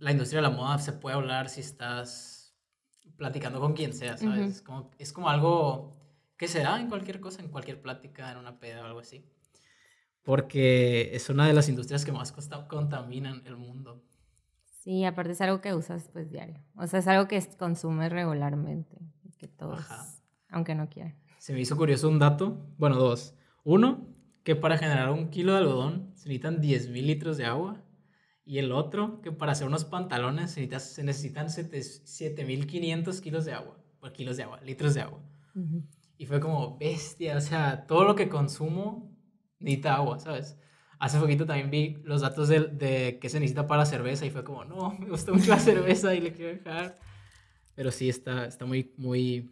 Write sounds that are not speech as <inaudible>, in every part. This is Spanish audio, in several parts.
la industria de la moda se puede hablar si estás platicando con quien sea, ¿sabes? como, es como algo que se da en cualquier cosa, en cualquier plática, en una peda o algo así. Porque es una de las industrias que más contaminan el mundo. Sí, aparte es algo que usas pues diario. O sea, es algo que consumes regularmente, que todos, aunque no quieran. Se me hizo curioso un dato, bueno, dos. Uno, que para generar un kilo de algodón se necesitan 10.000 litros de agua y el otro, que para hacer unos pantalones se, necesitas, necesitan 7500 kilos de agua, por kilos de agua, litros de agua. Y fue como bestia, o sea, todo lo que consumo necesita agua, ¿sabes? Hace poquito también vi los datos de, de qué se necesita para la cerveza y fue como, no, <laughs> me gusta mucho la <laughs> cerveza y le quiero dejar. Pero sí, está, está muy, muy,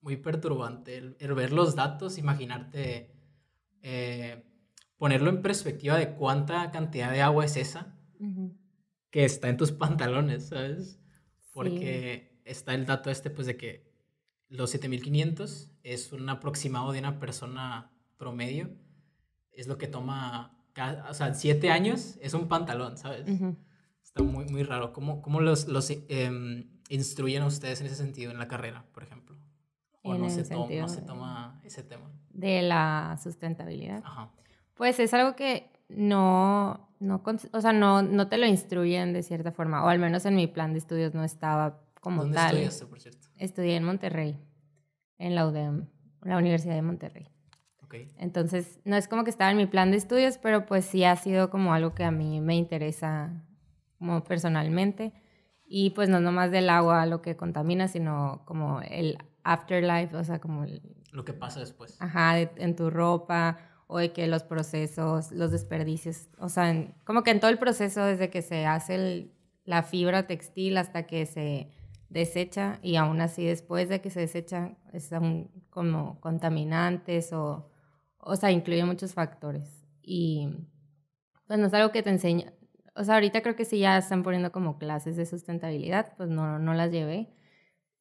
muy perturbante el, ver los datos, imaginarte eh, ponerlo en perspectiva de cuánta cantidad de agua es esa que está en tus <laughs> pantalones, ¿sabes? Porque está el dato este, pues, de que los 7500 es un aproximado de una persona promedio, es lo que toma, o sea, 7 años es un pantalón, ¿sabes? Está muy, muy raro. ¿Cómo, cómo los, los em, instruyen a ustedes en ese sentido en la carrera, por ejemplo? ¿O no se, toma, no se toma ese tema? De la sustentabilidad. Ajá. Pues es algo que no, no, o sea, no, te lo instruyen de cierta forma, o al menos en mi plan de estudios no estaba como ¿Dónde estudiaste, por cierto? Estudié en Monterrey, en la UDEM, la Universidad de Monterrey. Okay. Entonces, no es como que estaba en mi plan de estudios, pero pues sí ha sido como algo que a mí me interesa como personalmente. Y pues no nomás del agua lo que contamina, sino como el afterlife, o sea, como el... Lo que pasa después. Ajá, en tu ropa o de que los procesos, los desperdicios, o sea, como que en todo el proceso desde que se hace la fibra textil hasta que se desecha y aún así después de que se desecha están como contaminantes o, o sea, incluye muchos factores y pues no es algo que te enseña, o sea, ahorita creo que sí ya están poniendo como clases de sustentabilidad, pues no, no las llevé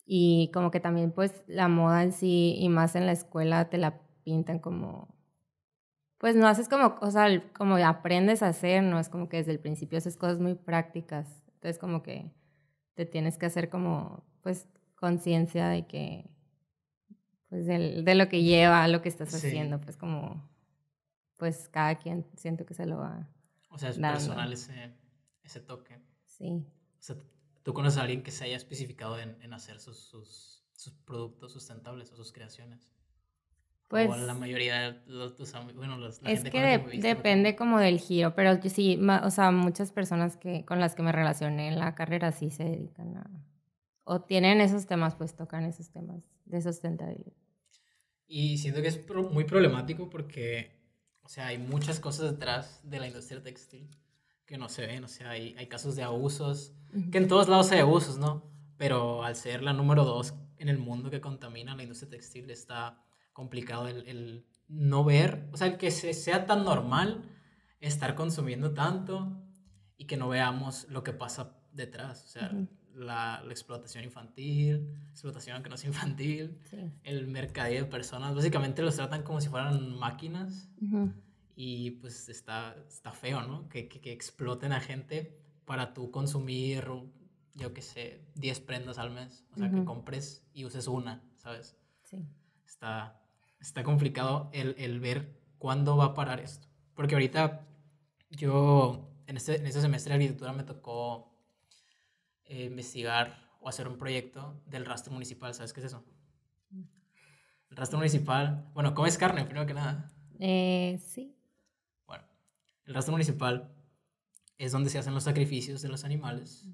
y como que también pues la moda en sí y más en la escuela te la pintan como pues no haces como, o como aprendes a hacer, no es como que desde el principio haces cosas muy prácticas. Entonces como que te tienes que hacer como, pues, conciencia de que, pues, de, lo que lleva, lo que estás haciendo, pues como, pues cada quien siento que se lo va. O sea, es personal ese, toque. Sí. O sea, ¿tú conoces a alguien que se haya especificado en, hacer sus, sus productos sustentables o sus creaciones? Pues, la mayoría de tus amigos, bueno, la es gente que, que depende como del giro, pero sí, o sea, muchas personas que, con las que me relacioné en la carrera sí se dedican a, o tienen esos temas, pues tocan esos temas de sustentabilidad. Y siento que es muy problemático porque, o sea, hay muchas cosas detrás de la industria textil que no se ven, o sea, hay, hay casos de abusos, que en todos lados hay abusos, ¿no? Pero al ser la número dos en el mundo que contamina la industria textil está complicado el, el no ver, o sea, el que se, sea tan normal estar consumiendo tanto y que no veamos lo que pasa detrás, o sea, la, la, explotación infantil, explotación que no es infantil, el mercadeo de personas, básicamente los tratan como si fueran máquinas y pues está, está feo, ¿no? Que, que, exploten a gente para tú consumir, yo qué sé, 10 prendas al mes, o sea, que compres y uses una, ¿sabes? Sí. Está, está complicado el, ver cuándo va a parar esto. Porque ahorita yo en este, en este semestre de arquitectura me tocó eh, investigar o hacer un proyecto del rastro municipal. ¿Sabes qué es eso? El rastro municipal, bueno, ¿comes carne primero que nada? Eh, sí. Bueno, el rastro municipal es donde se hacen los sacrificios de los animales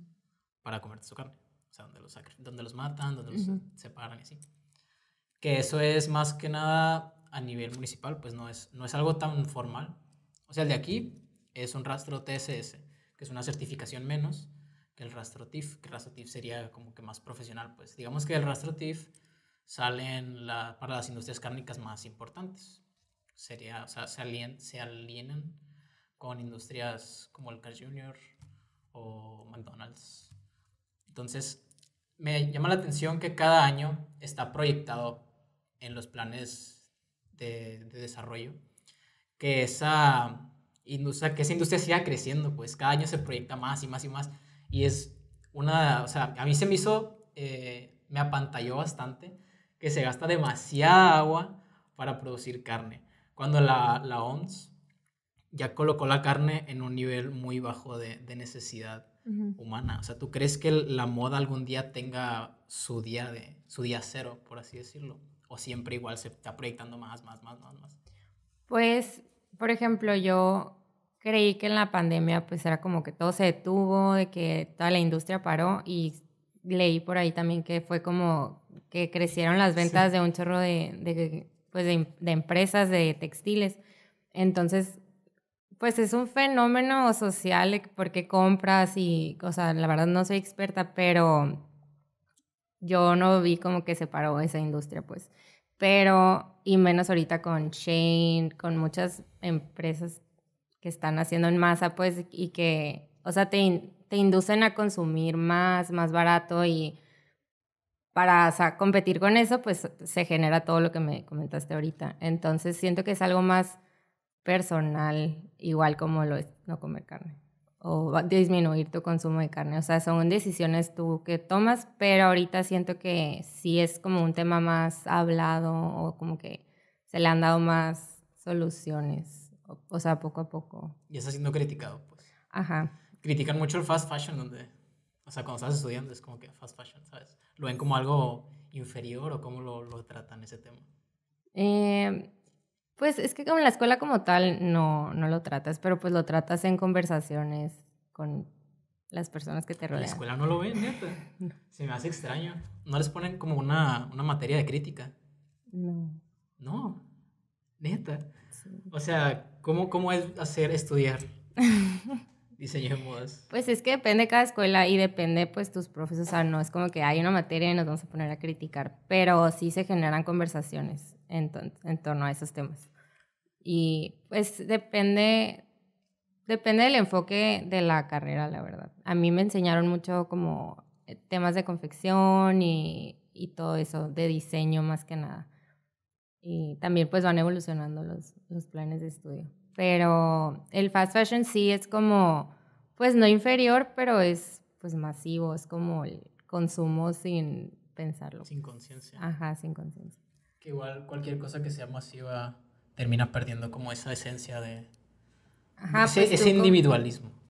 para comer su carne. O sea, donde los, donde los matan, donde los separan y así que eso es más que nada a nivel municipal, pues no es, no es algo tan formal. O sea, el de aquí es un rastro TSS, que es una certificación menos que el rastro TIF, que el rastro TIF sería como que más profesional, pues digamos que el rastro TIF salen para las industrias cárnicas más importantes. Sería, o sea, se, alien, se alienan con industrias como el Junior Jr. o McDonald's. Entonces, me llama la atención que cada año está proyectado en los planes de, desarrollo, que esa, industria, que esa industria siga creciendo, pues cada año se proyecta más y más y más. Y es una, o sea, a mí se me hizo, eh, me apantalló bastante que se gasta demasiada agua para producir carne. Cuando la, la OMS ya colocó la carne en un nivel muy bajo de, necesidad humana. O sea, ¿tú crees que la moda algún día tenga su día, de, su día cero, por así decirlo? ¿O siempre igual se está proyectando más, más, más, más, más? Pues, por ejemplo, yo creí que en la pandemia pues era como que todo se detuvo, de que toda la industria paró y leí por ahí también que fue como que crecieron las ventas de un chorro de, de pues de, de, empresas de textiles. Entonces, pues es un fenómeno social porque compras y, o sea, la verdad no soy experta, pero yo no vi como que se paró esa industria, pues. Pero, y menos ahorita con Shane, con muchas empresas que están haciendo en masa, pues, y que, o sea, te, te inducen a consumir más, más barato y para o sea, competir con eso, pues se genera todo lo que me comentaste ahorita. Entonces siento que es algo más personal, igual como lo es no comer carne o disminuir tu consumo de carne. O sea, son decisiones tú que tomas, pero ahorita siento que sí es como un tema más hablado o como que se le han dado más soluciones, o, sea, poco a poco. Y está siendo criticado, pues. Ajá. Critican mucho el fast fashion, donde, o sea, cuando estás estudiando es como que fast fashion, ¿sabes? Lo ven como algo inferior o cómo lo, lo tratan ese tema. Eh, pues es que como la escuela como tal no, no lo tratas, pero pues lo tratas en conversaciones con las personas que te rodean. La escuela no lo ven, neta. <laughs> Se me hace extraño. No les ponen como una, materia de crítica. No. No, neta. O sea, ¿cómo, ¿cómo es hacer estudiar <laughs> diseño de modas? Pues es que depende de cada escuela y depende pues tus profesores. O sea, no es como que hay una materia y nos vamos a poner a criticar, pero sí se generan conversaciones en torno a esos temas. Y pues depende, depende del enfoque de la carrera, la verdad. A mí me enseñaron mucho como eh, temas de confección y, y todo eso, de diseño más que nada. Y también pues van evolucionando los, los planes de estudio. Pero el fast fashion sí es como, pues no inferior, pero es pues masivo, es como el consumo sin pensarlo. Sin conciencia. Ajá, sin conciencia. Que igual cualquier cosa que sea masiva terminas perdiendo como esa esencia de... ese pues individualismo.